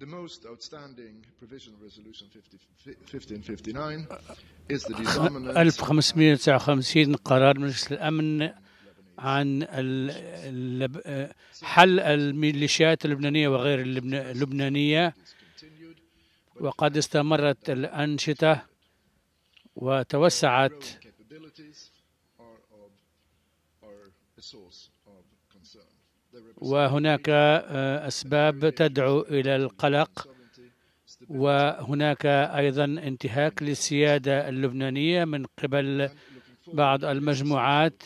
The most outstanding provisional resolution 1559 is the disarmament 1559 قرار مجلس الأمن عن حل الميليشيات اللبنانية وغير اللبنانية وقد استمرت الأنشطة وتوسعت وهناك آه، أسباب تدعو إلى القلق وهناك أيضا انتهاك للسيادة اللبنانية من قبل بعض المجموعات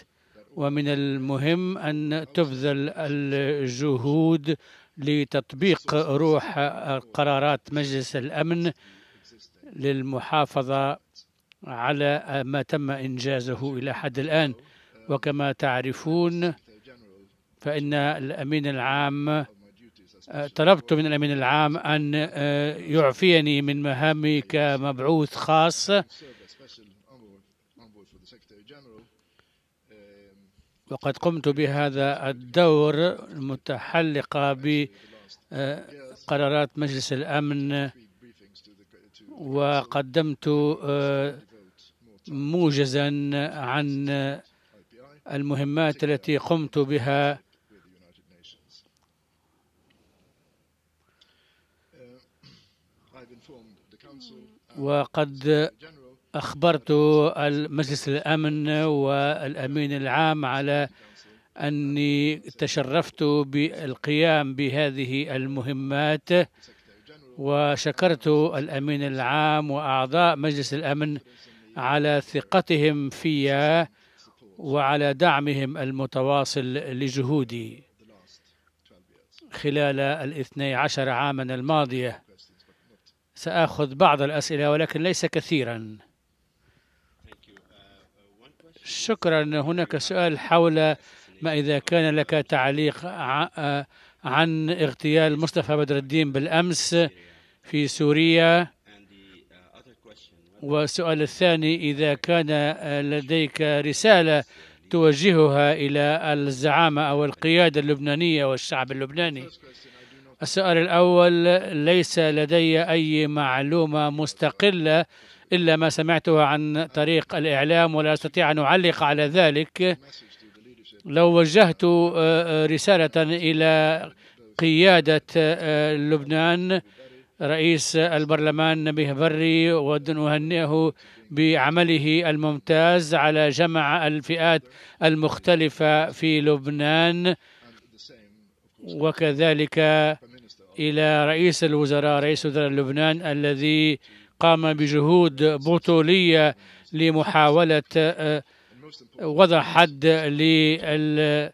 ومن المهم أن تبذل الجهود لتطبيق روح قرارات مجلس الأمن للمحافظة على ما تم إنجازه إلى حد الآن وكما تعرفون فإن الأمين العام آه، طلبت من الأمين العام أن آه، يعفيني من مهامي كمبعوث خاص وقد قمت بهذا الدور المتحلقة بقرارات آه، مجلس الأمن وقدمت موجزا عن المهمات التي قمت بها آه، وقد أخبرت المجلس الأمن والأمين العام على أني تشرفت بالقيام بهذه المهمات وشكرت الأمين العام وأعضاء مجلس الأمن على ثقتهم في وعلى دعمهم المتواصل لجهودي خلال الاثني عشر عاما الماضيه سآخذ بعض الأسئلة ولكن ليس كثيرا شكرا هناك سؤال حول ما إذا كان لك تعليق عن اغتيال مصطفى بدر الدين بالأمس في سوريا والسؤال الثاني إذا كان لديك رسالة توجهها إلى الزعامة أو القيادة اللبنانية والشعب اللبناني السؤال الأول ليس لدي أي معلومة مستقلة إلا ما سمعته عن طريق الإعلام ولا أستطيع أن أعلق على ذلك لو وجهت آه، آه، رسالة إلى قيادة آه، لبنان رئيس البرلمان نبيه بري ونهنئه بعمله الممتاز على جمع الفئات المختلفة في لبنان وكذلك إلى رئيس الوزراء رئيس وزراء لبنان الذي قام بجهود بطولية لمحاولة آه، وضع حد للشلل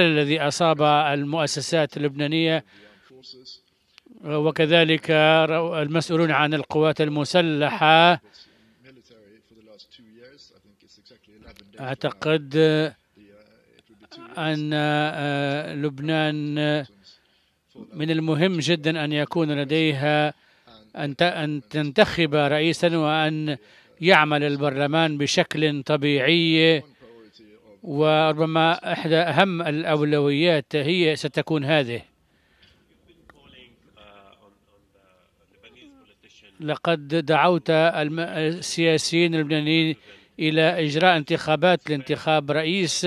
الذي أصاب المؤسسات اللبنانية وكذلك المسؤولون عن القوات المسلحة أعتقد آه، أن آه، لبنان من المهم جدا أن يكون لديها أن أن تنتخب رئيسا وأن يعمل البرلمان بشكل طبيعي وربما إحدى أهم الأولويات هي ستكون هذه لقد دعوت السياسيين اللبنانيين إلى إجراء انتخابات لانتخاب رئيس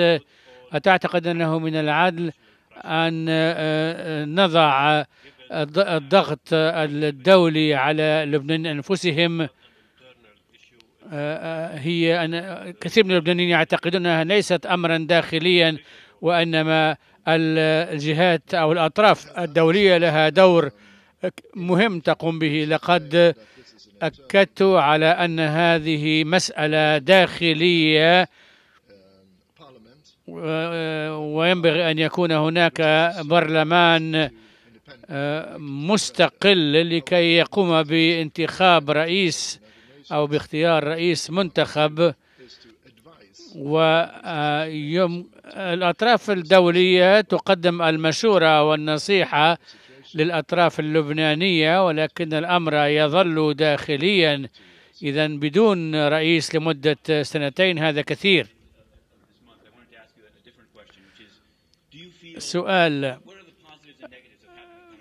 أتعتقد أنه من العدل أن آه، آه، نضع آه، الضغط الدولي على لبنان أنفسهم هي أن كثير من اللبنانيين يعتقدون أنها ليست أمرا داخليا وإنما الجهات أو الأطراف الدولية لها دور مهم تقوم به لقد أكدت على أن هذه مسألة داخلية وينبغي أن يكون هناك برلمان آه، مستقل لكي يقوم بانتخاب رئيس أو باختيار رئيس منتخب والأطراف آه، الدولية تقدم المشورة والنصيحة للأطراف اللبنانية ولكن الأمر يظل داخليا إذا بدون رئيس لمدة سنتين هذا كثير سؤال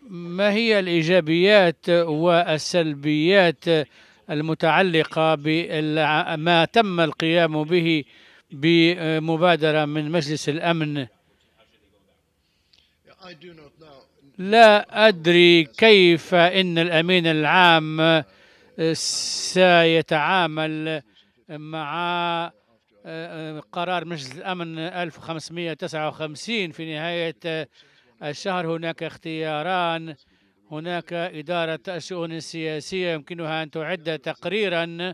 ما هي الإيجابيات والسلبيات المتعلقة بما تم القيام به بمبادرة من مجلس الأمن لا أدري كيف إن الأمين العام سيتعامل مع قرار مجلس الأمن 1559 في نهاية الشهر هناك اختياران هناك إدارة الشؤون السياسية يمكنها أن تعد تقريرا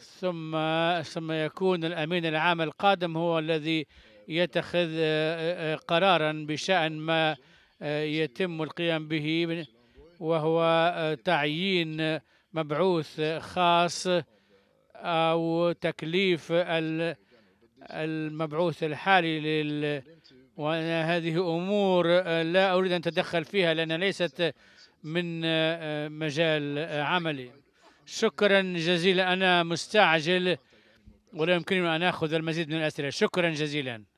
ثم ثم يكون الأمين العام القادم هو الذي يتخذ آه، آه، قرارا بشأن ما آه، يتم القيام به وهو تعيين مبعوث خاص أو تكليف المبعوث الحالي لل وأن هذه أمور لا أريد أن أتدخل فيها لأنها ليست من مجال عملي شكرا جزيلا أنا مستعجل ولا يمكنني أن آخذ المزيد من الأسئلة شكرا جزيلا